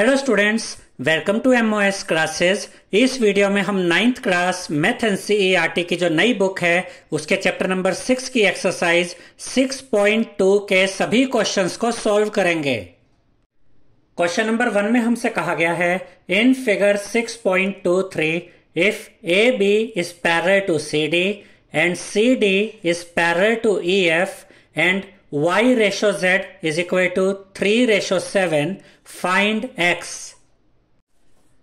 Hello students welcome to M classes इस video में हम ninth class math N C की जो नई बुक है उसके चैप्टर नंबर सिक्स की एक्सरसाइज सिक्स पॉइंट टू के सभी क्वेश्चंस को सॉल्व करेंगे क्वेश्चन नंबर वन में हमसे कहा गया है in figure six point two three if A B is parallel to C D and C D is parallel to E F and y ratio z is equal to three ratio seven find x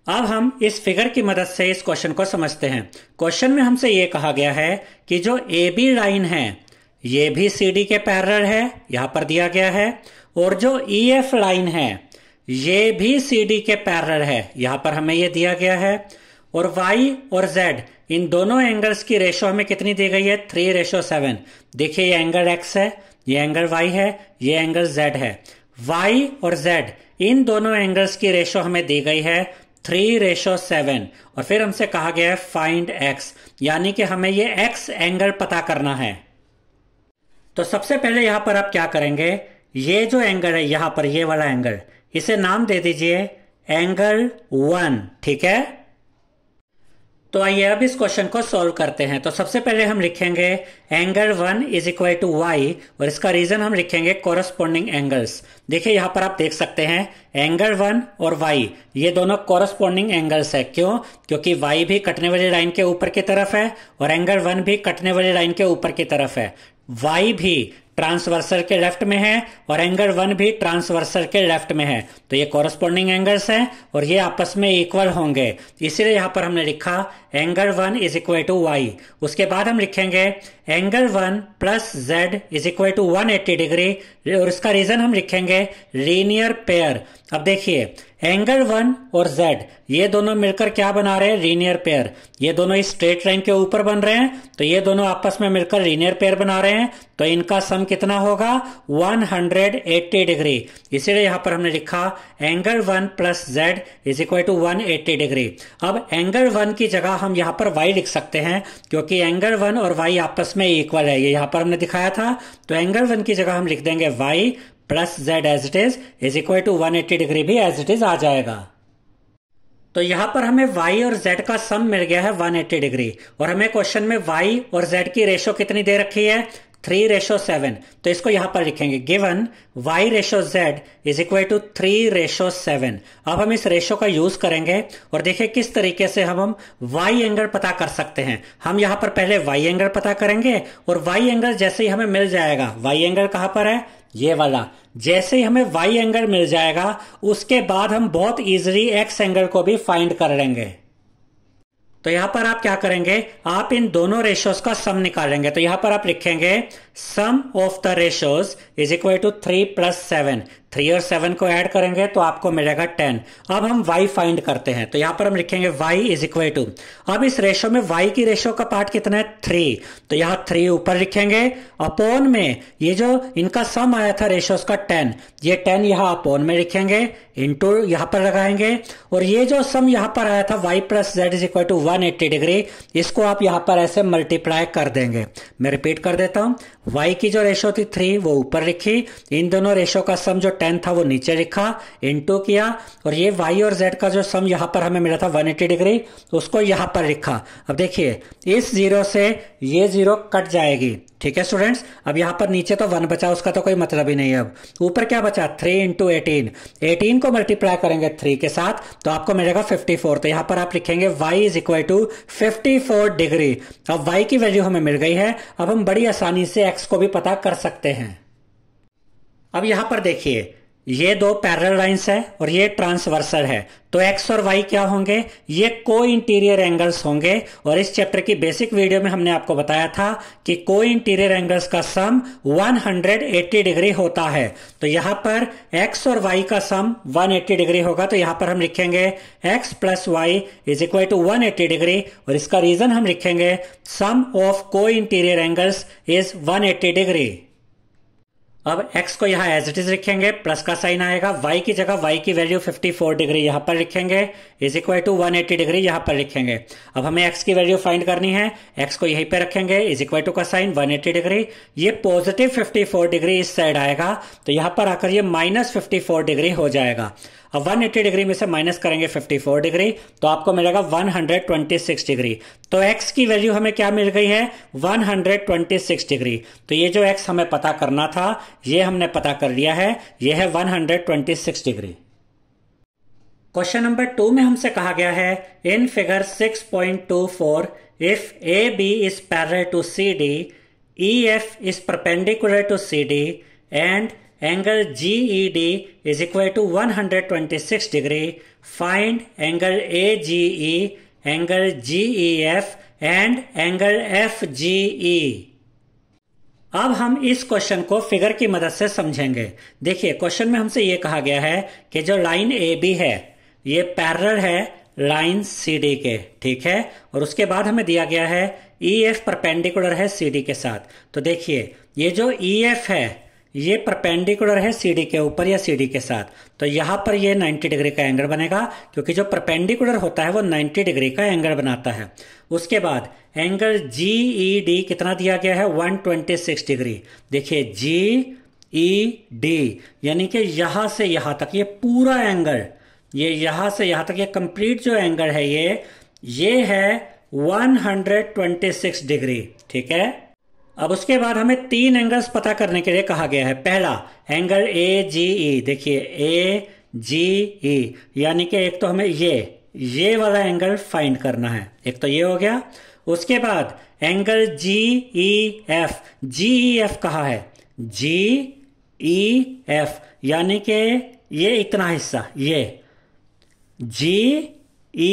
अब हम इस figure की मदद से इस question को समझते हैं क्वेश्चन में हमसे ये कहा गया है कि जो ए बी लाइन है ये भी सी डी के पैरल है यहाँ पर दिया गया है और जो ई एफ लाइन है ये भी सी डी के पैरल है यहां पर हमें ये दिया गया है और वाई और जेड इन दोनों एंगल्स की रेशो हमें कितनी दी गई है थ्री रेशो सेवन देखिए ये एंगल एक्स है ये एंगल वाई है ये एंगल जेड है वाई और जेड इन दोनों एंगल्स की रेशो हमें दी गई है थ्री रेशो सेवन और फिर हमसे कहा गया है फाइंड एक्स यानी कि हमें ये एक्स एंगल पता करना है तो सबसे पहले यहां पर आप क्या करेंगे ये जो एंगल है यहां पर ये वाला एंगल इसे नाम दे दीजिए एंगल वन ठीक है तो आइए अब इस क्वेश्चन को सॉल्व करते हैं तो सबसे पहले हम लिखेंगे angle one is equal to y और इसका रीजन हम लिखेंगे कॉरस्पॉन्डिंग एंगल्स देखिए यहां पर आप देख सकते हैं एंगल वन और वाई ये दोनों कॉरस्पॉन्डिंग एंगल्स है क्यों क्योंकि वाई भी कटने वाली लाइन के ऊपर की तरफ है और एंगल वन भी कटने वाली लाइन के ऊपर की तरफ है वाई भी ट्रांसवर्सर के लेफ्ट में है और एंगल वन भी ट्रांसवर्सर के लेफ्ट में है तो ये कॉरस्पॉन्डिंग एंगल्स हैं और ये आपस में इक्वल होंगे इसीलिए यहाँ पर हमने लिखा angle one is equal to y उसके बाद हम लिखेंगे angle one plus z is equal to one eighty degree और इसका रीजन हम लिखेंगे लीनियर पेयर अब देखिए एंगल वन और जेड ये दोनों मिलकर क्या बना रहे हैं लीनियर पेयर ये दोनों इस स्ट्रेट लाइन के ऊपर बन रहे हैं तो ये दोनों आपस में मिलकर लीनियर पेयर बना रहे हैं तो इनका सम कितना होगा 180 डिग्री इसीलिए यहां पर हमने लिखा angle one plus z is equal to one degree अब एंगल वन की जगह हम यहां पर वाई लिख सकते हैं क्योंकि एंगल वन और वाई आपस में इक्वल है ये यहां पर हमने दिखाया था तो एंगल वन की जगह हम लिख देंगे y plus z as it is is equal to one degree भी एज इट इज आ जाएगा तो यहां पर हमें y और z का सम मिल गया है 180 डिग्री और हमें क्वेश्चन में y और z की रेशो कितनी दे रखी है थ्री रेशो सेवन तो इसको यहां पर लिखेंगे given y ratio z is equal to three ratio seven अब हम इस रेशो का यूज करेंगे और देखिए किस तरीके से हम हम वाई एंगल पता कर सकते हैं हम यहां पर पहले वाई एंगल पता करेंगे और वाई एंगल जैसे ही हमें मिल जाएगा वाई एंगल कहां पर है ये वाला जैसे ही हमें वाई एंगल मिल जाएगा उसके बाद हम बहुत इजिली एक्स एंगल को भी फाइंड कर लेंगे तो यहां पर आप क्या करेंगे आप इन दोनों रेशोज का सम निकालेंगे तो यहां पर आप लिखेंगे sum of the ratios is equal to three plus seven three और सेवन को ऐड करेंगे तो आपको मिलेगा टेन अब हम वाई फाइंड करते हैं तो यहाँ पर हम लिखेंगे वाई इज इक्वल टू अब इस रेशो में वाई की रेशो का पार्ट कितना है थ्री तो यहाँ थ्री ऊपर लिखेंगे अपोन में ये जो इनका सम आया था रेशोस का टेन ये टेन यहाँ अपोन में लिखेंगे इंटू यहाँ पर लगाएंगे और ये जो सम यहाँ पर आया था y plus z is equal to one eighty degree इसको आप यहाँ पर ऐसे मल्टीप्लाई कर देंगे मैं रिपीट कर देता हूँ y की जो रेशो थी थ्री वो ऊपर लिखी इन दोनों रेशो का सम जो टेन था वो नीचे लिखा इनटू किया और ये y और z का जो सम यहाँ पर हमें मिला था 180 डिग्री उसको यहाँ पर लिखा अब देखिए इस जीरो से ये जीरो कट जाएगी ठीक है स्टूडेंट्स अब यहाँ पर नीचे तो वन बचा उसका तो कोई मतलब ही नहीं है अब ऊपर क्या बचा थ्री इंटू एटीन एटीन को मल्टीप्लाई करेंगे थ्री के साथ तो आपको मिलेगा फिफ्टी फोर तो यहाँ पर आप लिखेंगे y is equal to fifty four degree अब वाई की वैल्यू हमें मिल गई है अब हम बड़ी आसानी से एक्स को भी पता कर सकते हैं अब यहाँ पर देखिए ये दो पैरल लाइन्स है और ये ट्रांसवर्सल है तो x और y क्या होंगे ये को इंटीरियर एंगल्स होंगे और इस चैप्टर की बेसिक वीडियो में हमने आपको बताया था कि को इंटीरियर एंगल्स का सम 180 डिग्री होता है तो यहाँ पर x और y का सम 180 डिग्री होगा तो यहां पर हम लिखेंगे x plus y is equal to one degree और इसका रीजन हम लिखेंगे sum of co-interior angles is one degree अब x को यहाँ एज इट इज लिखेंगे प्लस का साइन आएगा y की जगह y की वैल्यू 54 डिग्री यहाँ पर लिखेंगे इज इक्वल टू 180 डिग्री यहाँ पर लिखेंगे अब हमें x की वैल्यू फाइंड करनी है x को यहीं पर रखेंगे इज इक्वल टू का साइन 180 डिग्री ये पॉजिटिव 54 डिग्री इस साइड आएगा तो यहाँ पर आकर ये माइनस डिग्री हो जाएगा तो अब 180 डिग्री में से माइनस करेंगे 54 डिग्री तो आपको मिलेगा 126 डिग्री तो x की वैल्यू हमें क्या मिल गई है 126 डिग्री तो ये जो x हमें पता करना था ये हमने पता कर लिया है ये है 126 डिग्री क्वेश्चन नंबर टू में हमसे कहा गया है in figure 6.24 point two four if A B is parallel to C D E F is perpendicular to C D and angle GED is equal to 126 degree, find angle AGE, angle GEF and angle FGE. अब हम इस question को figure की मदद से समझेंगे देखिए question में हमसे ये कहा गया है कि जो लाइन ए बी है ये पैरल है लाइन सी डी के ठीक है और उसके बाद हमें दिया गया है ई एफ परपेंडिकुलर है सी डी के साथ तो देखिए ये जो ई e एफ है ये परपेंडिकुलर है सीडी के ऊपर या सीडी के साथ तो यहां पर ये 90 डिग्री का एंगल बनेगा क्योंकि जो परपेंडिकुलर होता है वो 90 डिग्री का एंगल बनाता है उसके बाद एंगल जी ई डी कितना दिया गया है 126 डिग्री देखिए जी ई डी यानी कि यहां से यहां तक ये पूरा एंगल ये यहां से यहां तक ये कंप्लीट जो एंगल है ये ये है वन डिग्री ठीक है अब उसके बाद हमें तीन एंगल्स पता करने के लिए कहा गया है पहला एंगल ए जी ई देखिए ए जी ई यानी कि एक तो हमें ये ये वाला एंगल फाइंड करना है एक तो ये हो गया उसके बाद angle G E F G E F कहा है जी ई एफ यानी कि ये इतना हिस्सा ये जी ई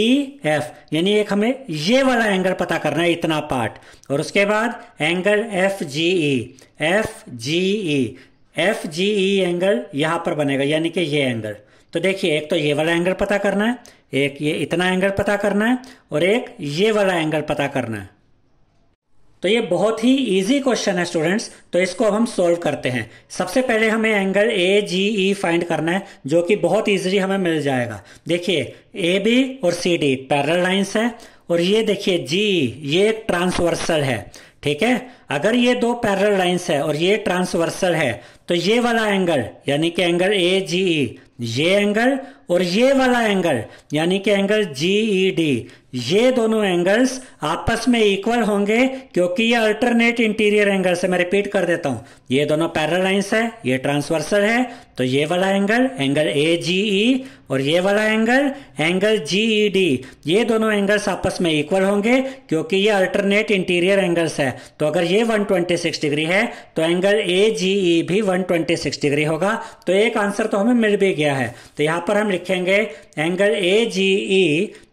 e, एफ यानी एक हमें ये वाला एंगल पता करना है इतना पार्ट और उसके बाद angle F G E F G E F G E angle यहाँ पर बनेगा यानी कि ये एंगल तो देखिए एक तो ये वाला एंगल पता करना है एक ये इतना एंगल पता करना है और एक ये वाला एंगल पता करना है तो ये बहुत ही इजी क्वेश्चन है स्टूडेंट्स तो इसको अब हम सॉल्व करते हैं सबसे पहले हमें angle A G E find करना है जो कि बहुत इजीली हमें मिल जाएगा देखिए ए बी और सी डी पैरल लाइन्स है और ये देखिए जी ये एक ट्रांसवर्सल है ठीक है अगर ये दो पैरल लाइन्स है और ये ट्रांसवर्सल है तो ये वाला एंगल यानी कि एंगल ए जी ई ये एंगल और ये वाला एंगल यानी कि एंगल जी ई डी ये दोनों एंगल्स आपस में इक्वल होंगे क्योंकि ये अल्टरनेट इंटीरियर एंगल्स है मैं रिपीट कर देता हूं ये दोनों पैरल लाइन्स है ये ट्रांसवर्सल है तो ये वाला एंगल एंगल ए जी ई और ये वाला angle angle G E D ये दोनों एंगल्स आपस में इक्वल होंगे क्योंकि ये अल्टरनेट इंटीरियर एंगल्स है तो अगर ये 126 डिग्री है तो एंगल ए जी ई भी 126 डिग्री होगा तो एक आंसर तो हमें मिल भी गया है तो यहां पर हम लिखेंगे angle A G E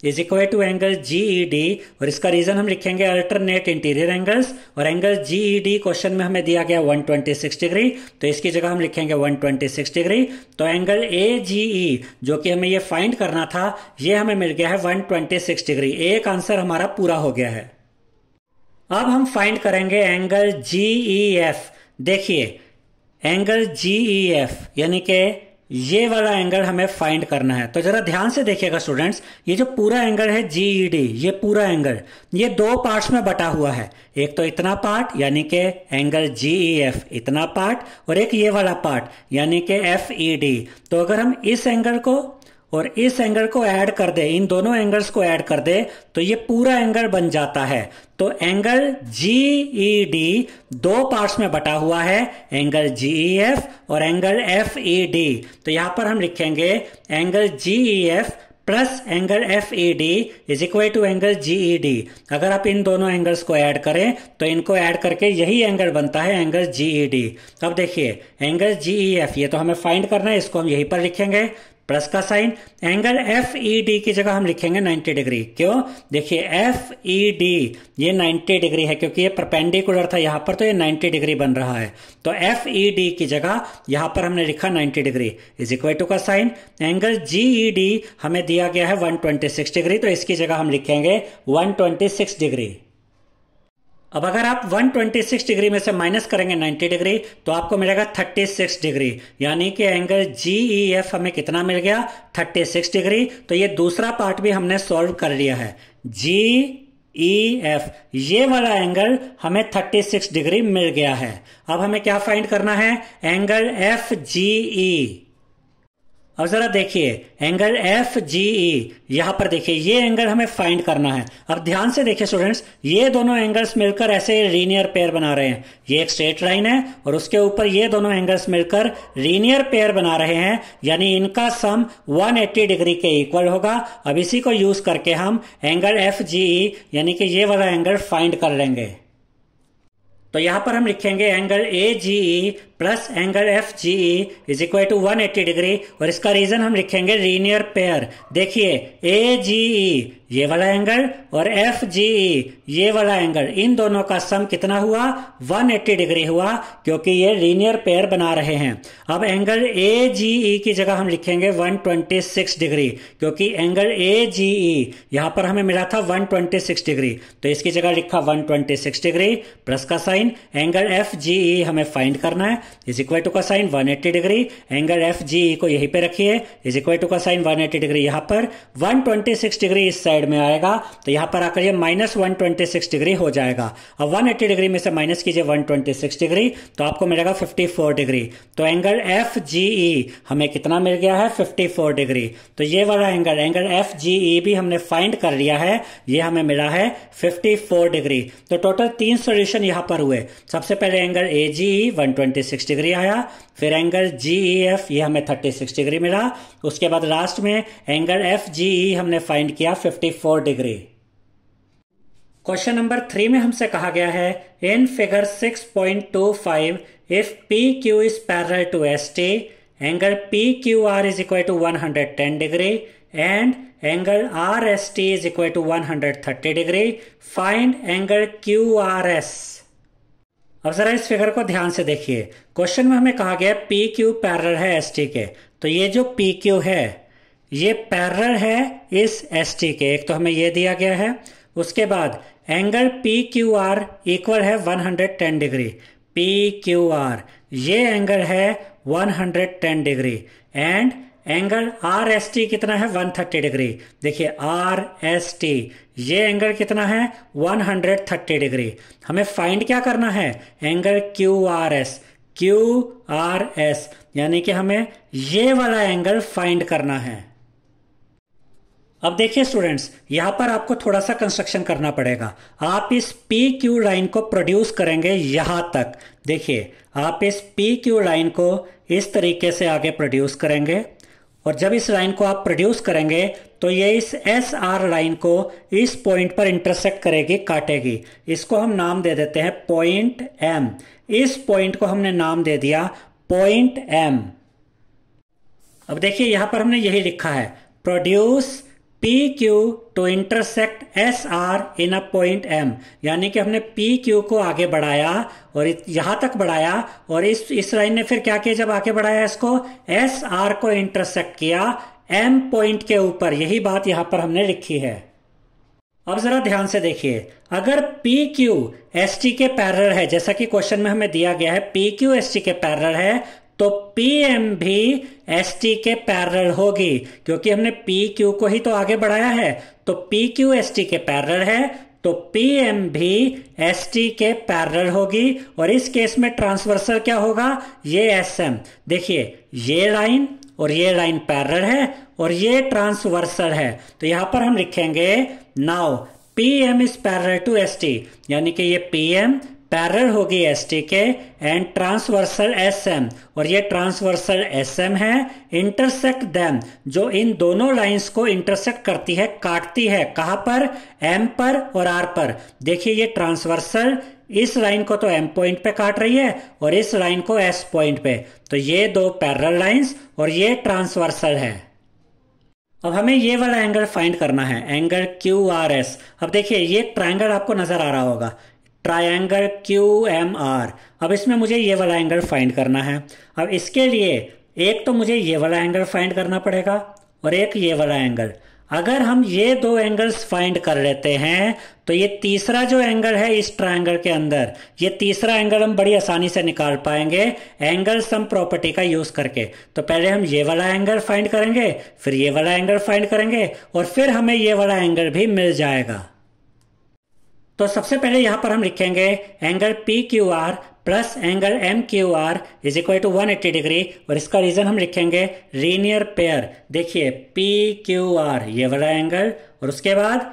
is equal to angle G E D और इसका रीजन हम लिखेंगे अल्टरनेट इंटीरियर एंगल्स और angle G E D question में हमें दिया गया 126 डिग्री तो इसकी जगह हम लिखेंगे 126 डिग्री तो एंगल ए जी ई जो कि हमें ये फाइंड करना था ये हमें मिल गया है 126 डिग्री एक आंसर हमारा पूरा हो गया है अब हम फाइंड करेंगे एंगल जी ई एफ देखिए एंगल जी ई एफ यानी के ये वाला एंगल हमें फाइंड करना है तो जरा ध्यान से देखिएगा स्टूडेंट्स ये जो पूरा एंगल है जीईडी e ये पूरा एंगल ये दो पार्ट्स में बटा हुआ है एक तो इतना पार्ट यानी के एंगल जीईएफ इतना पार्ट और एक ये वाला पार्ट यानी ई एफईडी e तो अगर हम इस एंगल को और इस एंगल को ऐड कर दे इन दोनों एंगल्स को ऐड कर दे तो ये पूरा एंगल बन जाता है तो एंगल जीई डी दो पार्ट्स में बटा हुआ है एंगल जीई एफ और एंगल एफ ई डी तो यहां पर हम लिखेंगे angle G E F plus angle F E D is equal to angle G E D अगर आप इन दोनों एंगल्स को ऐड करें तो इनको ऐड करके यही एंगल बनता है एंगल जी ई डी अब देखिए एंगल जी ई एफ ये तो हमें फाइंड करना है इसको हम यहीं पर लिखेंगे प्लस का sign angle F E D की जगह हम लिखेंगे 90 डिग्री क्यों देखिए एफ ई डी ये 90 डिग्री है क्योंकि ये परपेंडिकुलर था यहां पर तो ये 90 डिग्री बन रहा है तो एफ ई डी की जगह यहां पर हमने लिखा 90 डिग्री इज इक्वल टू का sign angle G E D हमें दिया गया है 126 डिग्री तो इसकी जगह हम लिखेंगे 126 डिग्री अब अगर आप 126 डिग्री में से माइनस करेंगे 90 डिग्री तो आपको मिलेगा 36 डिग्री यानी कि एंगल जी ई एफ हमें कितना मिल गया 36 डिग्री तो ये दूसरा पार्ट भी हमने सॉल्व कर लिया है जी ई एफ ये वाला एंगल हमें 36 डिग्री मिल गया है अब हमें क्या फाइंड करना है एंगल एफ जी ई अब ज़रा देखिए एंगल एफ जी ई यहां पर देखिए ये एंगल हमें फाइंड करना है अब ध्यान से देखिए स्टूडेंट्स ये दोनों एंगल्स मिलकर ऐसे रीनियर पेयर बना रहे हैं ये एक स्ट्रेट लाइन है और उसके ऊपर ये दोनों एंगल्स मिलकर रीनियर पेयर बना रहे हैं यानी इनका सम 180 डिग्री के इक्वल होगा अब इसी को यूज़ करके हम एंगल एफ जी ई यानी कि ये वाला एंगल फाइंड कर लेंगे तो यहां पर हम लिखेंगे angle A G E plus angle F G E is equal to one eighty degree और इसका रीजन हम लिखेंगे लीनियर पेयर देखिए ए जी ई ये वाला एंगल और एफ जी ई ये वाला एंगल इन दोनों का सम कितना हुआ 180 डिग्री हुआ क्योंकि ये लीनियर पेयर बना रहे हैं अब एंगल ए जी ई की जगह हम लिखेंगे 126 डिग्री क्योंकि एंगल ए जी ई यहाँ पर हमें मिला था 126 डिग्री तो इसकी जगह लिखा 126 डिग्री प्लस का sign angle F G E हमें फाइंड करना है इज इक्वल टू का sign 180 degree angle F G को यहीं पे रखिए इज इक्वल टू का साइन 180 डिग्री यहाँ पर 126 डिग्री इस साइड में आएगा तो यहाँ पर आकर ये माइनस वन डिग्री हो जाएगा अब 180 डिग्री में से माइनस कीजिए 126 डिग्री तो आपको मिलेगा 54 डिग्री तो एंगल एफ जी ई हमें कितना मिल गया है 54 डिग्री तो ये वाला angle angle F G E भी हमने फाइंड कर लिया है ये हमें मिला है 54 डिग्री तो टोटल तीन सोल्यूशन यहाँ पर हुए सबसे पहले angle A G E one six degree आया फिर एंगल जी ई एफ ये हमें थर्टी सिक्स डिग्री मिला उसके बाद लास्ट में एंगल एफ जी ई हमने फाइंड किया fifty four degree question number three में हमसे कहा गया है in figure six point two five if P Q is parallel to S T angle P Q R is equal to one hundred ten degree and angle R S T is equal to one hundred thirty degree find angle Q R S अब जरा इस figure को ध्यान से देखिए question में हमें कहा गया पी क्यू पैरल है एस टी के तो ये जो पी क्यू है ये पैरल है इस एस टी के एक तो हमें ये दिया गया है उसके बाद angle P Q R equal है 110 डिग्री पी क्यू आर ये एंगल है 110 degree and angle R S T कितना है 130 डिग्री देखिए आर एस टी ये एंगल कितना है 130 डिग्री हमें फाइंड क्या करना है angle Q R S Q R S यानी कि हमें ये वाला एंगल फाइंड करना है अब देखिए स्टूडेंट्स यहां पर आपको थोड़ा सा कंस्ट्रक्शन करना पड़ेगा आप इस पी क्यू लाइन को प्रोड्यूस करेंगे यहां तक देखिए आप इस पी क्यू लाइन को इस तरीके से आगे प्रोड्यूस करेंगे और जब इस लाइन को आप प्रोड्यूस करेंगे तो ये इस एस आर लाइन को इस पॉइंट पर इंटरसेक्ट करेगी काटेगी इसको हम नाम दे देते हैं पॉइंट एम इस पॉइंट को हमने नाम दे दिया पॉइंट एम अब देखिए यहां पर हमने यही लिखा है produce P Q to intersect S R in a point M यानी कि हमने पी क्यू को आगे बढ़ाया और यहां तक बढ़ाया और इस इस लाइन ने फिर क्या किया जब आगे बढ़ाया इसको एस आर को इंटरसेक्ट किया एम पॉइंट के ऊपर यही बात यहां पर हमने लिखी है अब जरा ध्यान से देखिए अगर पी क्यू एस टी के पैरल है जैसा कि क्वेश्चन में हमें दिया गया है पी क्यू एस टी के पैरल है तो पी एम भी एस टी के पैरल होगी क्योंकि हमने पी क्यू को ही तो आगे बढ़ाया है तो पी क्यू एस टी के पैरल है तो पी एम भी एस टी के पैरल होगी और इस केस में ट्रांसवर्सल क्या होगा ये एस एम देखिए ये लाइन और ये लाइन पैरल है और ये ट्रांसवर्सल है तो यहां पर हम लिखेंगे now P M is parallel to S T यानी कि ये पी एम पैरल होगी एस टी के एंड ट्रांसवर्सल एस एम और ये ट्रांसवर्सल एस एम है इंटरसेक्ट दैम जो इन दोनों लाइंस को इंटरसेक्ट करती है काटती है कहाँ पर एम पर और आर पर देखिए ये ट्रांसवर्सल इस लाइन को तो एम पॉइंट पे काट रही है और इस लाइन को एस पॉइंट पे तो ये दो पैरल लाइंस और ये ट्रांसवर्सल है अब हमें ये वाला एंगल फाइंड करना है एंगल क्यू आर एस अब देखिए ये ट्राइंगल आपको नजर आ रहा होगा ट्राइंगल क्यू एम आर अब इसमें मुझे ये वाला एंगल फाइंड करना है अब इसके लिए एक तो मुझे ये वाला एंगल फाइंड करना पड़ेगा और एक ये वाला एंगल अगर हम ये दो एंगल्स फाइंड कर लेते हैं तो ये तीसरा जो एंगल है इस ट्राइंगल के अंदर ये तीसरा एंगल हम बड़ी आसानी से निकाल पाएंगे एंगल सम प्रॉपर्टी का यूज़ करके तो पहले हम ये वाला एंगल फाइंड करेंगे फिर ये वाला एंगल फाइंड करेंगे और फिर हमें ये वाला एंगल भी मिल जाएगा तो सबसे पहले यहां पर हम लिखेंगे angle P Q R plus angle M Q R is equal to one eighty degree और इसका रीजन हम लिखेंगे लीनियर पेयर देखिए पी क्यू आर ये वाला एंगल और उसके बाद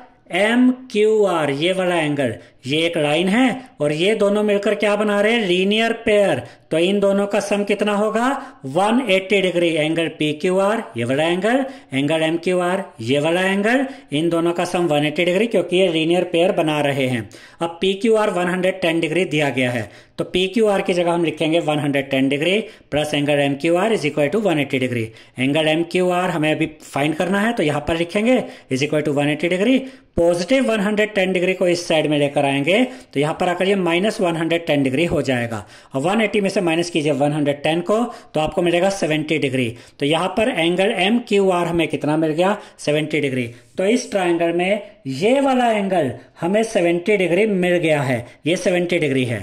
एम क्यू आर ये वाला एंगल ये एक लाइन है और ये दोनों मिलकर क्या बना रहे हैं लीनियर पेयर तो इन दोनों का सम कितना होगा 180 degree angle P Q R ये वाला angle angle M Q R ये वाला एंगल इन दोनों का सम 180 डिग्री क्योंकि ये लीनियर पेयर बना रहे हैं अब P Q R one degree दिया गया है तो पी क्यू आर की जगह हम लिखेंगे 110 degree plus angle M Q R is equal to one degree angle M Q R हमें अभी फाइंड करना है तो यहां पर लिखेंगे is equal to one degree positive 110 degree को इस साइड में लेकर आए जाएंगे तो यहां पर आकर ये माइनस वन डिग्री हो जाएगा और 180 में से माइनस कीजिए 110 को तो आपको मिलेगा 70 डिग्री तो यहां पर एंगल एम क्यू आर हमें कितना मिल गया 70 डिग्री तो इस ट्राइंगल में ये वाला एंगल हमें 70 डिग्री मिल गया है ये 70 डिग्री है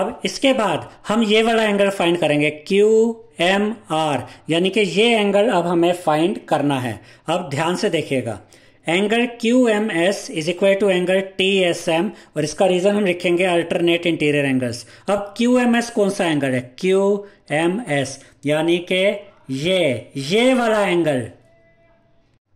अब इसके बाद हम ये वाला एंगल फाइंड करेंगे क्यू एम आर यानी कि ये एंगल अब हमें फाइंड करना है अब ध्यान से देखिएगा angle Q M S is equal to angle T S M और इसका रीजन हम लिखेंगे अल्टरनेट इंटीरियर एंगल्स अब क्यू एम एस कौन सा एंगल है क्यू एम एस यानी के ये ये वाला एंगल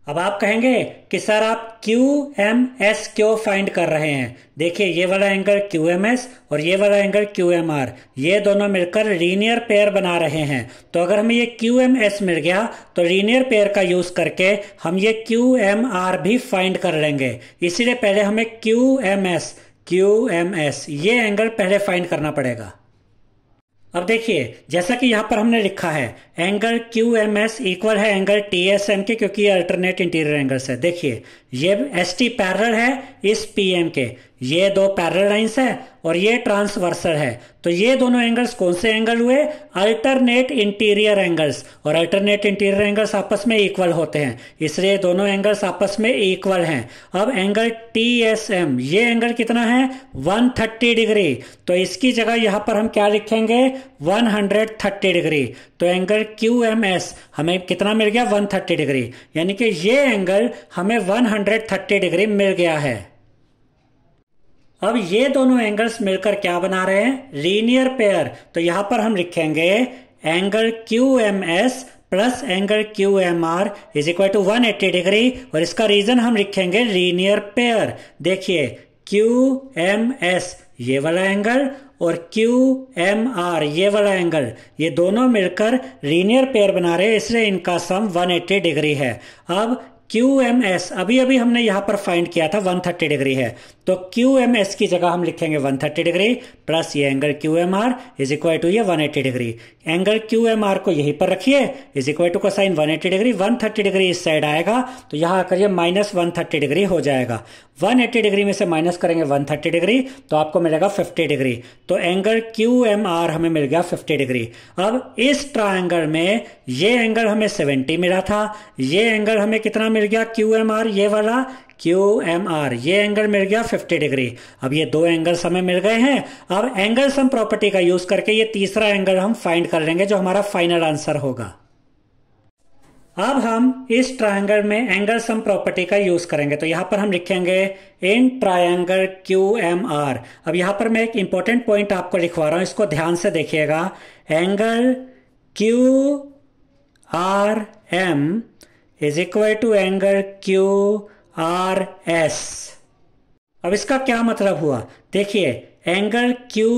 अब आप कहेंगे कि सर आप क्यू एम एस क्यों फाइंड कर रहे हैं देखिए ये वाला एंगल क्यू एम एस और ये वाला एंगल क्यू एम आर ये दोनों मिलकर लीनियर पेयर बना रहे हैं तो अगर हमें ये क्यू एम एस मिल गया तो लीनियर पेयर का यूज़ करके हम ये क्यू एम आर भी फाइंड कर लेंगे इसीलिए पहले हमें Q M S Q M S ये एंगल पहले फाइंड करना पड़ेगा अब देखिए जैसा कि यहाँ पर हमने लिखा है angle Q M S equal है एंगल टी एस एम के क्योंकि ये अल्टरनेट इंटीरियर एंगल्स है देखिए ये एस टी पैरल है इस पी एम के ये दो पैरल लाइन्स है और ये ट्रांसवर्सल है तो ये दोनों एंगल्स कौन से एंगल हुए अल्टरनेट इंटीरियर एंगल्स और अल्टरनेट इंटीरियर एंगल्स आपस में इक्वल होते हैं इसलिए दोनों एंगल्स आपस में इक्वल हैं अब एंगल टी एस एम ये एंगल कितना है 130 डिग्री तो इसकी जगह यहाँ पर हम क्या लिखेंगे 130 डिग्री तो एंगल क्यू एम एस हमें कितना मिल गया 130 डिग्री यानी कि ये एंगल हमें 130 डिग्री मिल गया है अब ये दोनों एंगल्स मिलकर क्या बना रहे हैं लीनियर पेयर तो यहां पर हम लिखेंगे angle Q M S plus angle Q M R is equal to one eighty degree और इसका रीजन हम लिखेंगे लीनियर पेयर देखिए क्यू एम एस ये वाला एंगल और क्यू एम आर ये वाला एंगल ये दोनों मिलकर लीनियर पेयर बना रहे हैं इसलिए इनका सम 180 डिग्री है अब क्यू एम एस अभी अभी हमने यहाँ पर फाइंड किया था 130 डिग्री है तो क्यू एम एस की जगह हम लिखेंगे 130 डिग्री प्लस ये angle Q M R is equal to ये 180 degree angle Q M R को यहीं पर रखिए is equal to sign 180 degree 130 degree इस साइड आएगा तो यहाँ आकर ये माइनस वन डिग्री हो जाएगा 180 डिग्री में से माइनस करेंगे 130 डिग्री तो आपको मिलेगा 50 डिग्री तो एंगल क्यू एम आर हमें मिल गया 50 डिग्री अब इस ट्राइंगल में ये एंगल हमें 70 मिला था ये एंगल हमें कितना मिल गया क्यू एम आर ये वाला क्यू एम आर ये एंगल मिल गया 50 डिग्री अब ये दो एंगल्स हमें मिल गए हैं अब एंगल सम प्रॉपर्टी का यूज करके ये तीसरा एंगल हम फाइंड कर लेंगे जो हमारा फाइनल आंसर होगा अब हम इस ट्रायंगल में एंगल सम प्रॉपर्टी का यूज करेंगे तो यहां पर हम लिखेंगे in triangle Q M R अब यहां पर मैं एक इंपॉर्टेंट पॉइंट आपको लिखवा रहा हूं इसको ध्यान से देखिएगा angle Q R M is equal to angle Q R S अब इसका क्या मतलब हुआ देखिए एंगल क्यू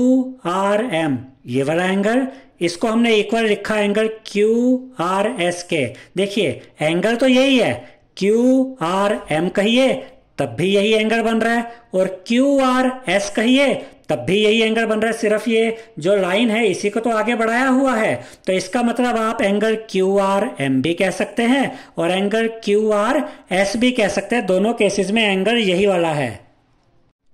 आर एम ये वाला एंगल इसको हमने एक बार लिखा एंगल क्यू आर एस के देखिए एंगल तो यही है क्यू आर एम कहिए तब भी यही एंगल बन रहा है और क्यू आर एस कहिए तब भी यही एंगल बन रहा है सिर्फ ये जो लाइन है इसी को तो आगे बढ़ाया हुआ है तो इसका मतलब आप एंगल क्यू आर एम भी कह सकते हैं और एंगल क्यू आर एस भी कह सकते हैं दोनों केसेस में एंगल यही वाला है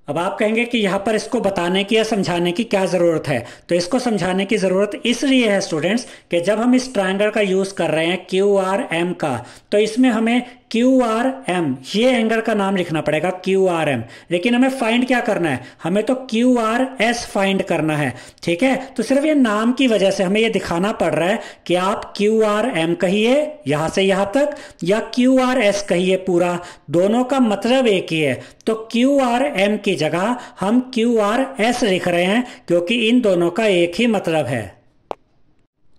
अब आप कहेंगे कि यहाँ पर इसको बताने की या समझाने की क्या ज़रूरत है तो इसको समझाने की ज़रूरत इसलिए है स्टूडेंट्स कि जब हम इस ट्रायंगल का यूज़ कर रहे हैं क्यू आर एम का तो इसमें हमें क्यू आर एम ये एंगल का नाम लिखना पड़ेगा क्यू आर एम लेकिन हमें फाइंड क्या करना है हमें तो क्यू आर एस फाइंड करना है ठीक है तो सिर्फ ये नाम की वजह से हमें ये दिखाना पड़ रहा है कि आप क्यू आर एम कहिए यहां से यहां तक या क्यू आर एस कहिए पूरा दोनों का मतलब एक ही है तो क्यू आर एम की जगह हम क्यू आर एस लिख रहे हैं क्योंकि इन दोनों का एक ही मतलब है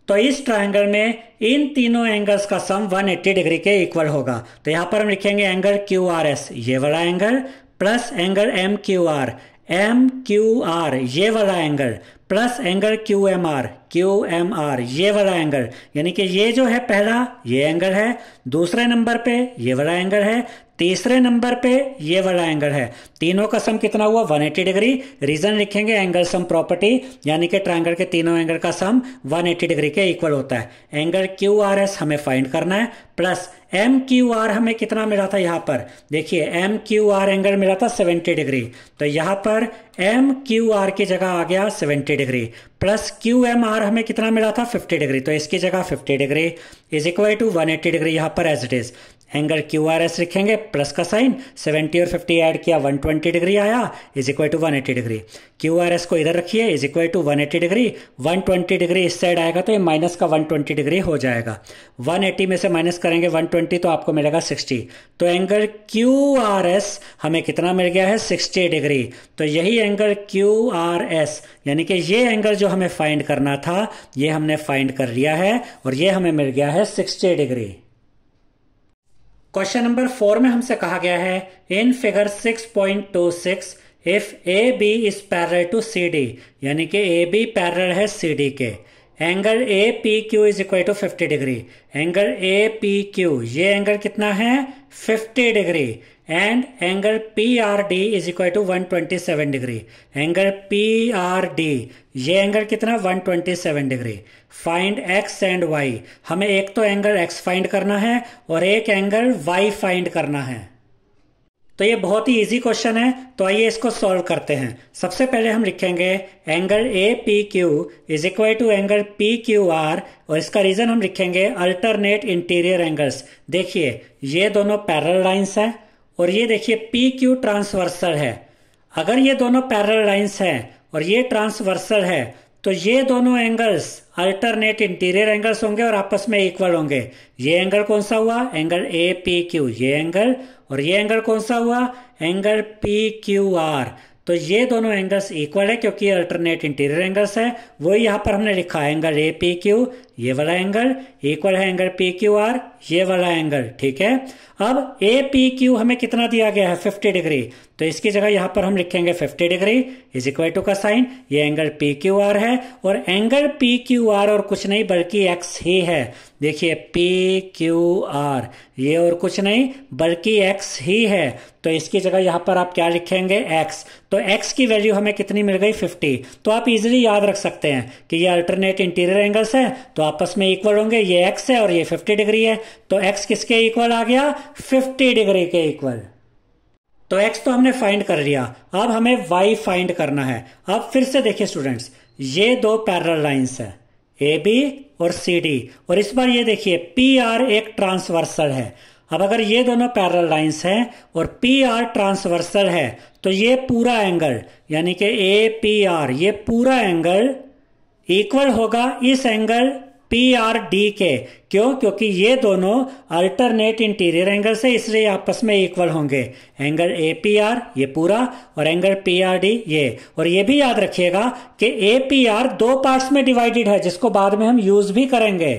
तो इस ट्रायंगल में इन तीनों एंगल्स का सम 180 डिग्री के इक्वल होगा तो यहां पर हम लिखेंगे एंगल क्यू आर एस ये वाला angle plus angle M Q R M Q R ये वाला angle plus angle Q M R Q M R ये वाला एंगल यानी कि ये जो है पहला ये एंगल है दूसरे नंबर पे ये वाला एंगल है तीसरे नंबर पे ये वाला एंगल है तीनों का सम कितना हुआ 180 डिग्री रीजन लिखेंगे एंगल सम प्रॉपर्टी यानी कि ट्राइंगल के तीनों एंगल का सम 180 डिग्री के इक्वल होता है एंगल क्यू आर एस हमें फाइंड करना है प्लस एम क्यू आर हमें कितना मिला था यहाँ पर देखिए एम क्यू आर एंगल मिला था 70 डिग्री तो यहाँ पर एम क्यू आर की जगह आ गया 70 degree plus Q M R हमें कितना मिला था 50 डिग्री तो इसकी जगह 50 degree is equal to 180 degree यहाँ पर as it is angle Q R S लिखेंगे प्लस का साइन 70 और 50 ऐड किया 120 डिग्री आया is equal to 180 degree Q R S को इधर रखिए is equal to 180 degree 120 degree इस साइड आएगा तो ये माइनस का 120 डिग्री हो जाएगा 180 में से माइनस करेंगे 120 तो आपको मिलेगा 60 तो एंगल क्यू आर एस हमें कितना मिल गया है 60 डिग्री तो यही एंगल क्यू आर एस यानी कि ये एंगल जो हमें फाइंड करना था ये हमने फाइंड कर लिया है और ये हमें मिल गया है sixty degree question number four में हमसे कहा गया है in figure 6.26 if A B is parallel to C D यानी कि ए बी पैरल है सी डी के angle A P Q is equal to fifty degree angle A P Q ये एंगल कितना है fifty degree and angle PRD is equal to 127 degree angle PRD ये angle कितना 127 degree find x and Y हमें एक तो angle x find करना है और एक एंगल वाई फाइंड करना है तो ये बहुत ही इजी क्वेश्चन है तो आइए इसको सॉल्व करते हैं सबसे पहले हम लिखेंगे angle A P Q is equal to angle P Q R और इसका रीजन हम लिखेंगे अल्टरनेट इंटीरियर एंगल्स देखिए ये दोनों पैरल लाइन्स हैं और ये देखिए पी क्यू ट्रांसवर्सल है अगर ये दोनों पैरल लाइन्स हैं और ये ट्रांसवर्सल है तो ये दोनों एंगल्स अल्टरनेट इंटीरियर एंगल्स होंगे और आपस में इक्वल होंगे ये एंगल कौन सा हुआ एंगल ए पी क्यू ये एंगल और ये एंगल कौन सा हुआ एंगल पी क्यू आर तो ये दोनों एंगल्स इक्वल है क्योंकि अल्टरनेट इंटीरियर एंगल्स है वही यहाँ पर हमने लिखा है एंगल ए पी क्यू ये वाला एंगल इक्वल है एंगल पी क्यू आर ये वाला एंगल ठीक है अब ए पी क्यू हमें कितना दिया गया है 50 डिग्री तो इसकी जगह यहाँ पर हम लिखेंगे 50 डिग्री इज इक्वल टू का साइन ये एंगल पी क्यू आर है और एंगल पी क्यू आर और कुछ नहीं बल्कि एक्स ही है देखिए पी क्यू आर ये और कुछ नहीं बल्कि एक्स ही है तो इसकी जगह यहाँ पर आप क्या लिखेंगे एक्स तो एक्स की वैल्यू हमें कितनी मिल गई फिफ्टी तो आप इजिली याद रख सकते हैं कि ये अल्टरनेट इंटीरियर एंगल्स है तो आपस में इक्वल होंगे ये x है और ये 50 डिग्री है तो x किसके इक्वल आ गया 50 डिग्री के इक्वल तो x तो हमने फाइंड कर लिया अब हमें y फाइंड करना है अब फिर से देखिए स्टूडेंट्स ये दो पैरल लाइन्स है ए बी और सी डी और इस बार ये देखिए पी आर एक ट्रांसवर्सल है अब अगर ये दोनों पैरल लाइन्स हैं और पी आर ट्रांसवर्सल है तो ये पूरा एंगल यानी कि ए पी आर ये पूरा एंगल इक्वल होगा इस एंगल पी आर डी के क्यों क्योंकि ये दोनों अल्टरनेट इंटीरियर एंगल से इसलिए आपस में इक्वल होंगे एंगल ए पी आर ये पूरा और एंगल पी आर डी ये और ये भी याद रखिएगा कि ए पी आर दो पार्ट्स में डिवाइडेड है जिसको बाद में हम यूज भी करेंगे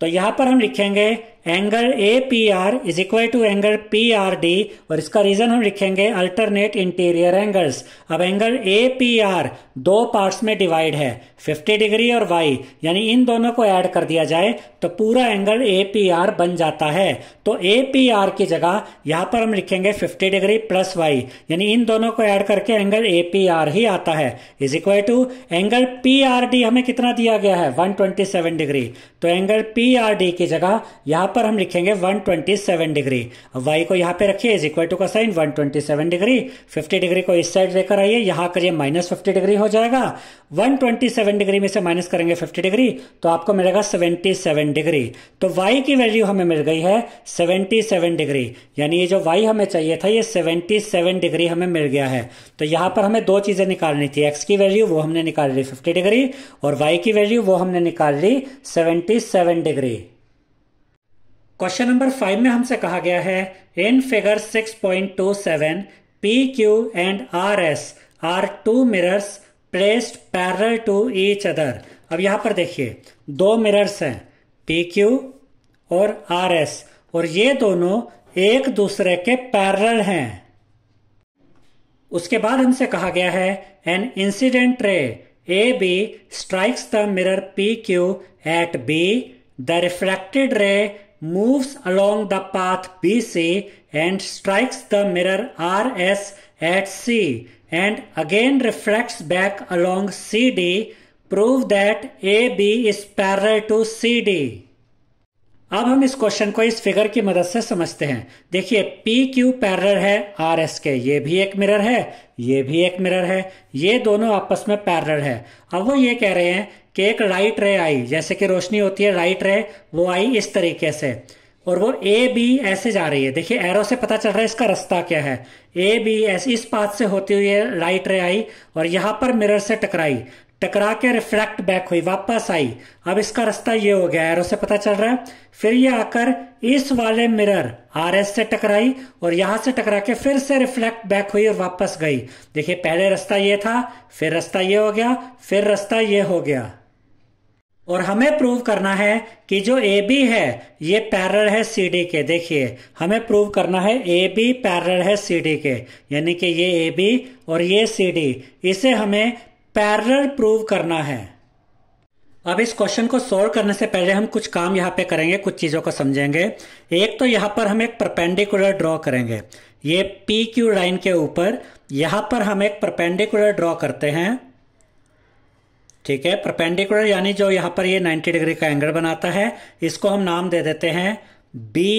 तो यहां पर हम लिखेंगे angle A P R is equal to angle P R D और इसका रीजन हम लिखेंगे अल्टरनेट इंटीरियर एंगल्स अब एंगल ए पी आर दो पार्ट्स में डिवाइड है 50 डिग्री और वाई यानी इन दोनों को ऐड कर दिया जाए तो पूरा एंगल ए पी आर बन जाता है तो ए पी आर की जगह यहाँ पर हम लिखेंगे 50 डिग्री प्लस वाई यानी इन दोनों को ऐड करके एंगल ए पी आर ही आता है is equal to angle P R D हमें कितना दिया गया है सेवन डिग्री तो एंगल पी आर डी की जगह यहाँ यहाँ पर हम लिखेंगे 127 डिग्री वाई को यहाँ पे रखिए इज इक्वल टू का साइन 127 डिग्री 50 डिग्री को इस साइड लेकर आइए यहाँ करिए माइनस फिफ्टी डिग्री हो जाएगा 127 डिग्री में से माइनस करेंगे 50 डिग्री तो आपको मिलेगा 77 डिग्री तो वाई की वैल्यू हमें मिल गई है 77 डिग्री यानी ये जो वाई हमें चाहिए था ये सेवेंटी डिग्री हमें मिल गया है तो यहाँ पर हमें दो चीज़ें निकालनी थी एक्स की वैल्यू वो हमने निकाल ली फिफ्टी डिग्री और वाई की वैल्यू वो हमने निकाल ली seventy degree question number five में हमसे कहा गया है in figure 6.27 P Q and R S are two mirrors placed parallel to each other अब यहां पर देखिए दो मिरर्स हैं पी क्यू और आर एस और ये दोनों एक दूसरे के पैरल हैं उसके बाद हमसे कहा गया है an incident ray A B strikes the mirror P Q at B the reflected ray moves along the path BC and strikes the mirror RS at C and again reflects back along CD, prove that AB is parallel to CD. अब हम इस question को इस figure की मदद से समझते हैं देखिए पी क्यू पैरल है आर एस के ये भी एक मिरर है ये भी एक मिरर है ये दोनों आपस में पैरल है अब वो ये कह रहे हैं कि एक राइट रे आई जैसे कि रोशनी होती है राइट रे वो आई इस तरीके से और वो ए बी ऐसे जा रही है देखिए एरो से पता चल रहा है इसका रास्ता क्या है ए बी एस इस पाथ से होती हुई राइट रे आई और यहाँ पर मिरर से टकराई टकरा के रिफ्लेक्ट बैक हुई वापस आई अब इसका रास्ता ये हो गया एरो से पता चल रहा है फिर ये आकर इस वाले मिरर आर एस से टकराई और यहां से टकरा के फिर से रिफ्लेक्ट बैक हुई और वापस गई देखिए पहले रास्ता ये था फिर रास्ता ये हो गया फिर रास्ता ये हो गया और हमें प्रूव करना है कि जो ए बी है ये पैरल है सी डी के देखिए हमें प्रूव करना है ए बी पैरल है सी डी के यानी कि ये ए बी और ये सी डी इसे हमें पैरल प्रूव करना है अब इस क्वेश्चन को सोल्व करने से पहले हम कुछ काम यहाँ पे करेंगे कुछ चीज़ों को समझेंगे एक तो यहाँ पर हम एक परपेंडिकुलर ड्रॉ करेंगे ये पी क्यू लाइन के ऊपर यहाँ पर हम एक परपेंडिकुलर ड्रॉ करते हैं ठीक है परपेंडिकुलर यानी जो यहाँ पर ये 90 डिग्री का एंगल बनाता है इसको हम नाम दे देते हैं बी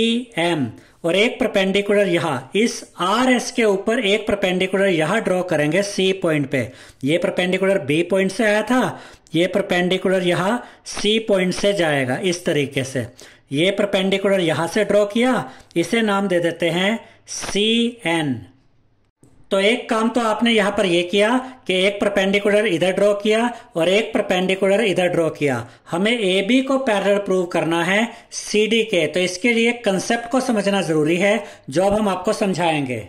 एम और एक प्रपेंडिकुलर यहाँ इस आर एस के ऊपर एक प्रपेंडिकुलर यहाँ ड्रॉ करेंगे सी पॉइंट पे ये प्रपेंडिकुलर बी पॉइंट से आया था ये प्रपेंडिकुलर यहाँ सी पॉइंट से जाएगा इस तरीके से ये प्रपेंडिकुलर यहाँ से ड्रॉ किया इसे नाम दे देते हैं सी एन तो एक काम तो आपने यहां पर यह किया कि एक परपेंडिकुलर इधर ड्रॉ किया और एक परपेंडिकुलर इधर ड्रॉ किया हमें ए बी को पैरल प्रूव करना है सी डी के तो इसके लिए कंसेप्ट को समझना जरूरी है जो अब हम आपको समझाएंगे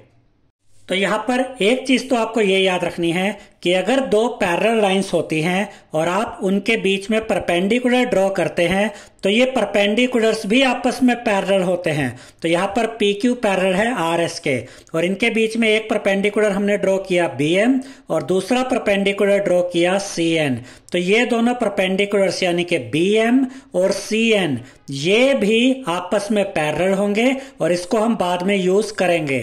तो यहाँ पर एक चीज़ तो आपको ये याद रखनी है कि अगर दो पैरल लाइंस होती हैं और आप उनके बीच में परपेंडिकुलर ड्रॉ करते हैं तो ये परपेंडिकुलर्स भी आपस में पैरल होते हैं तो यहाँ पर पी क्यू पैरल है आर एस के और इनके बीच में एक परपेंडिकुलर हमने ड्रॉ किया बी एम और दूसरा परपेंडिकुलर ड्रॉ किया सी एन तो ये दोनों परपेंडिकुलर्स यानी कि बी एम और सी एन ये भी आपस में पैरल होंगे और इसको हम बाद में यूज़ करेंगे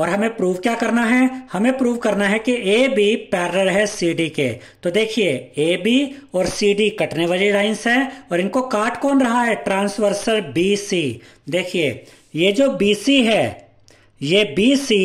और हमें प्रूव क्या करना है हमें प्रूव करना है कि ए बी पैरल है सी डी के तो देखिए ए बी और सी डी कटने वाली लाइन्स हैं और इनको काट कौन रहा है ट्रांसवर्सल बी सी देखिए ये जो बी सी है ये बी सी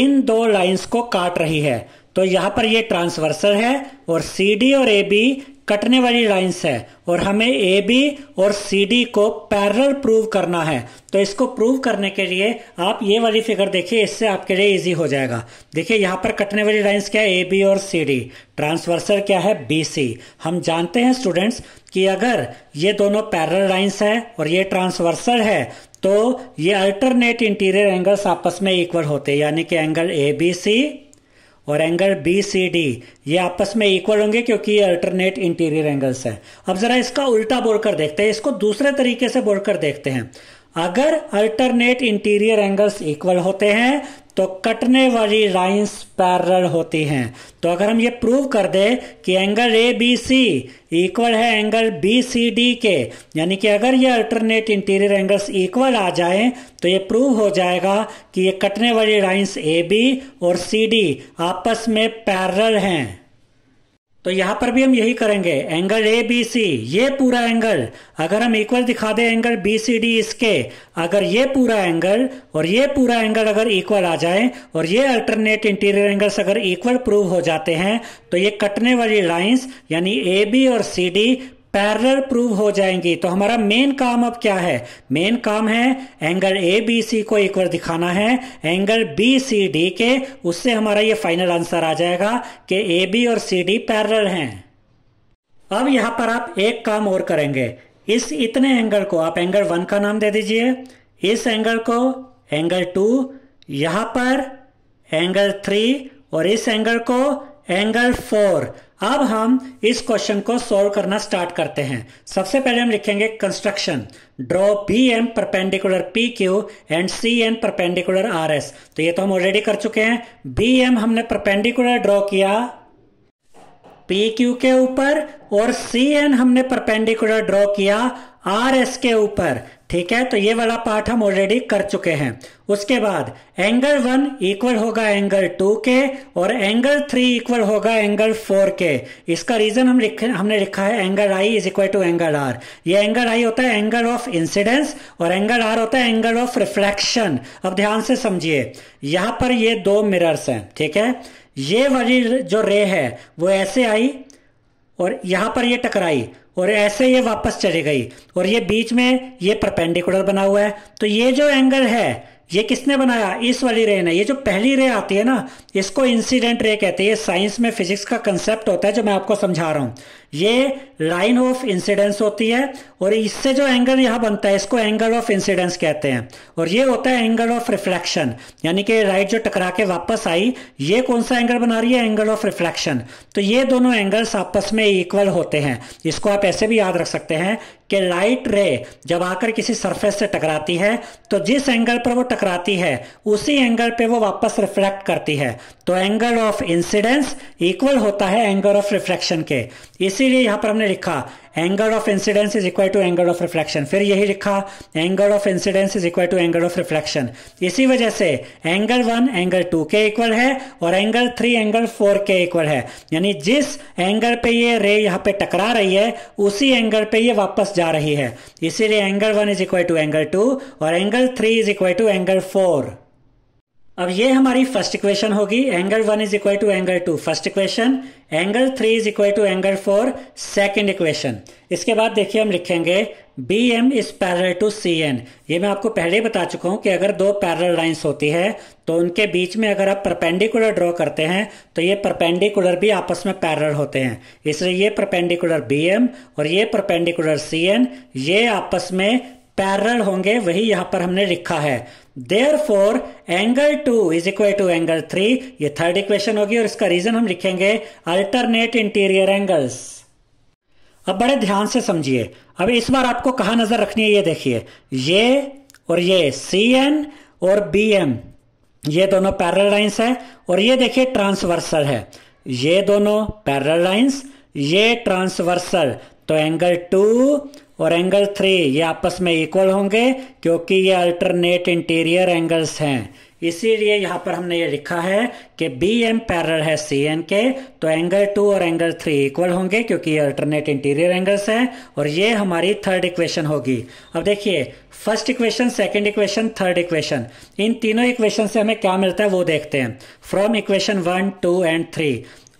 इन दो लाइंस को काट रही है तो यहां पर ये ट्रांसवर्सल है और सी डी और ए बी कटने वाली लाइंस है और हमें ए बी और सी डी को पैरल प्रूव करना है तो इसको प्रूव करने के लिए आप ये वाली फिगर देखिए इससे आपके लिए इजी हो जाएगा देखिए यहाँ पर कटने वाली लाइंस क्या है ए बी और सी डी ट्रांसवर्सर क्या है बी सी हम जानते हैं स्टूडेंट्स कि अगर ये दोनों पैरल लाइंस है और ये ट्रांसवर्सर है तो ये अल्टरनेट इंटीरियर एंगल्स आपस में इक्वल होते हैं यानी कि एंगल ए बी सी और एंगल बी सी डी ये आपस में इक्वल होंगे क्योंकि ये अल्टरनेट इंटीरियर एंगल्स हैं अब ज़रा इसका उल्टा बोलकर देखते हैं इसको दूसरे तरीके से बोलकर देखते हैं अगर अल्टरनेट इंटीरियर एंगल्स इक्वल होते हैं तो कटने वाली लाइंस पैरल होती हैं तो अगर हम ये प्रूव कर दें कि angle A B C equal है एंगल बी सी डी के यानी कि अगर ये अल्टरनेट इंटीरियर एंगल्स इक्वल आ जाएं तो ये प्रूव हो जाएगा कि ये कटने वाली लाइंस ए बी और सी डी आपस में पैरल हैं तो यहां पर भी हम यही करेंगे एंगल ए बी सी ये पूरा एंगल अगर हम इक्वल दिखा दें एंगल बी सी डी इसके अगर ये पूरा एंगल और ये पूरा एंगल अगर इक्वल आ जाए और ये अल्टरनेट इंटीरियर एंगल्स अगर इक्वल प्रूव हो जाते हैं तो ये कटने वाली लाइंस यानी ए बी और सी डी पैरेलल प्रूव हो जाएंगी तो हमारा मेन काम अब क्या है मेन काम है एंगल ए बी सी को इक्वल दिखाना है एंगल बी सी डी के उससे हमारा ये फाइनल आंसर आ जाएगा कि ए बी और सी डी पैरल हैं अब यहां पर आप एक काम और करेंगे इस इतने एंगल को आप एंगल वन का नाम दे दीजिए इस एंगल को एंगल टू यहां पर एंगल थ्री और इस एंगल को एंगल फोर अब हम इस क्वेश्चन को सॉल्व करना स्टार्ट करते हैं सबसे पहले हम लिखेंगे construction draw B M perpendicular P Q and C N perpendicular R S तो ये तो हम ऑलरेडी कर चुके हैं बी एम हमने परपेंडिकुलर ड्रॉ किया पी क्यू के ऊपर और सी एन हमने परपेंडिकुलर ड्रॉ किया आर एस के ऊपर ठीक है तो ये वाला पार्ट हम ऑलरेडी कर चुके हैं उसके बाद एंगल वन इक्वल होगा एंगल टू के और एंगल थ्री इक्वल होगा एंगल फोर के इसका रीजन हम लिख हमने लिखा है angle I is equal to angle R ये एंगल आई होता है एंगल ऑफ इंसिडेंस और एंगल आर होता है एंगल ऑफ रिफ्लेक्शन अब ध्यान से समझिए यहां पर ये दो मिरर्स हैं ठीक है ये वाली जो रे है वो ऐसे आई और यहां पर ये टकराई और ऐसे ये वापस चली गई और ये बीच में ये परपेंडिकुलर बना हुआ है तो ये जो एंगल है ये किसने बनाया इस वाली रे ने ये जो पहली रे आती है ना इसको इंसिडेंट रे कहते हैं साइंस में फिजिक्स का कंसेप्ट होता है जो मैं आपको समझा रहा हूँ ये लाइन ऑफ इंसिडेंस होती है और इससे जो एंगल यहां बनता है इसको एंगल ऑफ इंसिडेंस कहते हैं और ये होता है एंगल ऑफ रिफ्लेक्शन यानी कि राइट जो टकरा के वापस आई ये कौन सा एंगल बना रही है एंगल ऑफ रिफ्लेक्शन तो ये दोनों एंगल्स आपस में इक्वल होते हैं इसको आप ऐसे भी याद रख सकते हैं कि लाइट रे जब आकर किसी सरफेस से टकराती है तो जिस एंगल पर वो टकराती है उसी एंगल पे वो वापस रिफ्लेक्ट करती है तो एंगल ऑफ इंसिडेंस इक्वल होता है एंगल ऑफ रिफ्लेक्शन के इसी इसीलिए यहाँ पर हमने लिखा angle of incidence is equal to angle of reflection फिर यही लिखा angle of incidence is equal to angle of reflection इसी वजह से एंगल वन एंगल टू के इक्वल है और एंगल थ्री एंगल फोर के इक्वल है यानी जिस एंगल पे ये रे यहाँ पे टकरा रही है उसी एंगल पे ये वापस जा रही है इसीलिए angle one is equal to angle two और angle three is equal to angle four अब ये हमारी फर्स्ट इक्वेशन होगी angle one is equal to angle two first equation angle three is equal to angle four second equation इसके बाद देखिए हम लिखेंगे B M is parallel to C N ये मैं आपको पहले ही बता चुका हूं कि अगर दो पैरल लाइन्स होती है तो उनके बीच में अगर आप परपेंडिकुलर ड्रॉ करते हैं तो ये परपेंडिकुलर भी आपस में पैरल होते हैं इसलिए ये परपेंडिकुलर बी एम और ये परपेंडिकुलर सी एन ये आपस में पैरल होंगे वही यहां पर हमने लिखा है therefore angle two is equal to angle three ये थर्ड इक्वेशन होगी और इसका रीजन हम लिखेंगे अल्टरनेट इंटीरियर एंगल्स अब बड़े ध्यान से समझिए अब इस बार आपको कहा नजर रखनी है ये देखिए ये और ये सी एन और बी एम ये दोनों पैरल लाइन्स है और ये देखिए ट्रांसवर्सल है ये दोनों पैरल लाइन्स ये ट्रांसवर्सल तो एंगल टू और एंगल थ्री ये आपस में इक्वल होंगे क्योंकि ये अल्टरनेट इंटीरियर एंगल्स हैं इसीलिए यहाँ पर हमने ये लिखा है कि बी एम पैरल है सी एन के तो एंगल टू और एंगल थ्री इक्वल होंगे क्योंकि ये अल्टरनेट इंटीरियर एंगल्स हैं और ये हमारी थर्ड इक्वेशन होगी अब देखिए first equation second equation third equation इन तीनों इक्वेशन से हमें क्या मिलता है वो देखते हैं from equation one two and three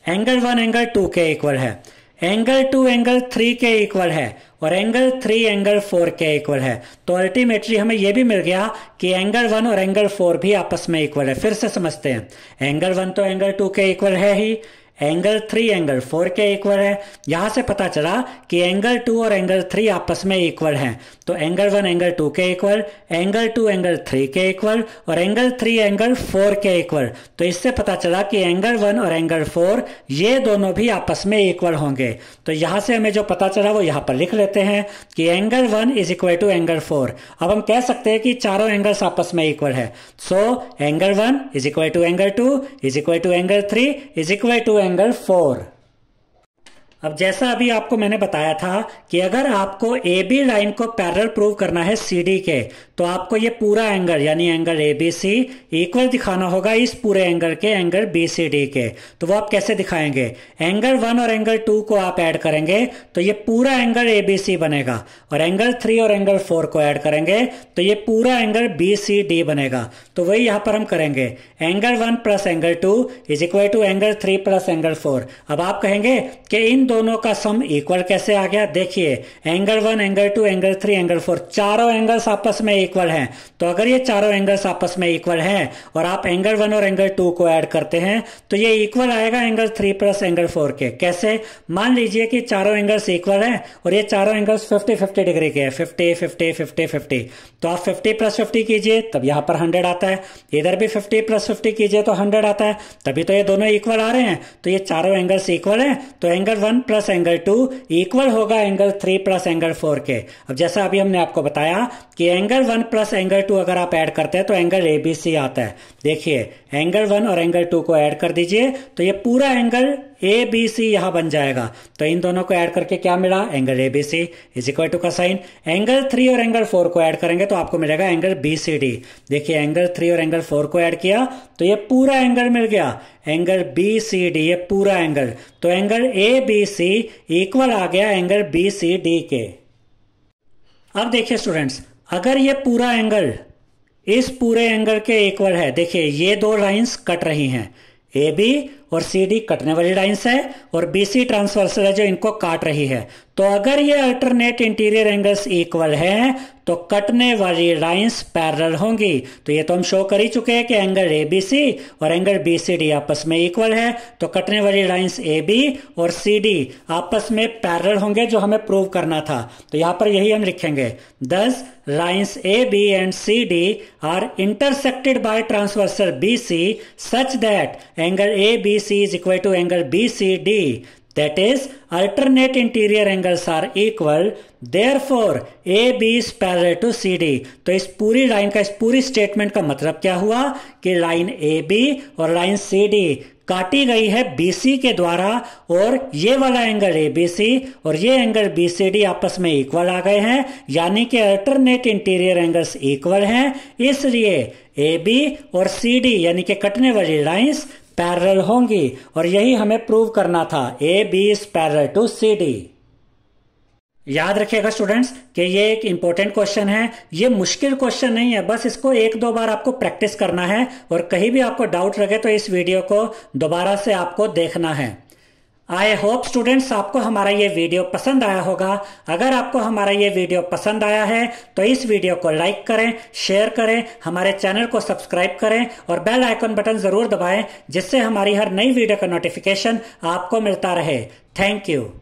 angle one angle two के इक्वल है एंगल टू एंगल थ्री के इक्वल है और एंगल थ्री एंगल फोर के इक्वल है तो अल्टीमेटली हमें यह भी मिल गया कि एंगल वन और एंगल फोर भी आपस में इक्वल है फिर से समझते हैं एंगल वन तो एंगल टू के इक्वल है ही एंगल थ्री एंगल फोर के इक्वल है यहां से पता चला कि एंगल टू और एंगल थ्री आपस में इक्वल हैं तो एंगल वन एंगल टू के equal angle two angle three के इक्वल और एंगल थ्री एंगल फोर के इक्वल तो इससे पता चला कि एंगल वन और एंगल फोर ये दोनों भी आपस में इक्वल होंगे तो यहां से हमें जो पता चला वो यहां पर लिख लेते हैं कि angle one is equal to angle four अब हम कह सकते हैं कि चारों एंगल्स आपस में इक्वल है सो angle one is equal to angle two is equal to angle three is equal to angle Angle 4. अब जैसा अभी आपको मैंने बताया था कि अगर आपको ए बी लाइन को पैरल प्रूव करना है सी डी के तो आपको ये पूरा एंगल यानी angle A B C equal दिखाना होगा इस पूरे एंगल के एंगल बी सी डी के तो वो आप कैसे दिखाएंगे एंगल वन और एंगल टू को आप ऐड करेंगे तो ये पूरा एंगल ए बी सी बनेगा और एंगल थ्री और एंगल फोर को ऐड करेंगे तो ये पूरा एंगल बी सी डी बनेगा तो वही यहां पर हम करेंगे angle one plus angle two is equal to angle three plus angle four अब आप कहेंगे कि इन दोनों का सम इक्वल कैसे आ गया देखिए angle one angle two angle three angle four चारों एंगल्स आपस में इक्वल हैं तो अगर ये चारों एंगल्स आपस में इक्वल हैं और आप एंगल वन और एंगल टू को ऐड करते हैं तो ये इक्वल आएगा angle three plus angle four के कैसे मान लीजिए कि चारों एंगल्स इक्वल है और ये चारों एंगल्स फिफ्टी फिफ्टी डिग्री के फिफ्टी फिफ्टी फिफ्टी फिफ्टी तो आप फिफ्टी प्लस फिफ्टी कीजिए तब यहां पर हंड्रेड आता है इधर भी फिफ्टी प्लस फिफ्टी कीजिए तो हंड्रेड आता है तभी तो ये दोनों इक्वल आ रहे हैं तो ये चारों एंगल्स इक्वल है तो angle one plus angle two equal होगा angle three plus angle four के अब जैसा अभी हमने आपको बताया कि angle one plus angle two अगर आप ऐड करते हैं तो एंगल ए बी सी आता है देखिए एंगल वन और एंगल टू को ऐड कर दीजिए तो ये पूरा एंगल ए बी सी यहां बन जाएगा तो इन दोनों को ऐड करके क्या मिला angle A B C is equal to का साइन एंगल थ्री और एंगल फोर को ऐड करेंगे तो आपको मिलेगा एंगल बी सी डी देखिए एंगल थ्री और एंगल फोर को ऐड किया तो ये पूरा एंगल मिल गया एंगल बी सी डी ये पूरा एंगल तो angle A B C equal आ गया एंगल बी सी डी के अब देखिए स्टूडेंट्स अगर ये पूरा एंगल इस पूरे एंगल के इक्वल है देखिए ये दो लाइंस कट रही हैं ए बी और सी डी कटने वाली लाइन्स है और बी सी ट्रांसवर्सल है जो इनको काट रही है तो अगर ये अल्टरनेट इंटीरियर एंगल्स इक्वल है तो कटने वाली लाइन्स पैरल होंगी तो ये तो हम शो कर ही चुके हैं कि एंगल ए बी सी और एंगल बी सी डी आपस में इक्वल है तो कटने वाली लाइन्स ए बी और सी डी आपस में पैरल होंगे जो हमें प्रूव करना था तो यहाँ पर यही हम लिखेंगे thus lines A B and C D are intersected by transversal B C such that angle A B AC is equal to angle BCD. That is, alternate interior angles are equal. Therefore, AB is parallel to CD. तो इस पूरी line का इस पूरी statement का मतलब क्या हुआ कि लाइन AB और लाइन CD काटी गई है BC के द्वारा और ये वाला एंगल ABC और ये एंगल BCD आपस में इक्वल आ गए हैं यानी कि अल्टरनेट इंटीरियर एंगल्स इक्वल हैं इसलिए AB और CD यानी कि कटने वाली लाइंस पैरल होंगी और यही हमें प्रूव करना था A B is parallel to C D याद रखिएगा स्टूडेंट्स कि ये एक इंपॉर्टेंट क्वेश्चन है ये मुश्किल क्वेश्चन नहीं है बस इसको एक दो बार आपको प्रैक्टिस करना है और कहीं भी आपको डाउट लगे तो इस वीडियो को दोबारा से आपको देखना है आई होप स्टूडेंट्स आपको हमारा ये वीडियो पसंद आया होगा अगर आपको हमारा ये वीडियो पसंद आया है तो इस वीडियो को लाइक करें शेयर करें हमारे चैनल को सब्सक्राइब करें और बेल आइकन बटन ज़रूर दबाएं जिससे हमारी हर नई वीडियो का नोटिफिकेशन आपको मिलता रहे थैंक यू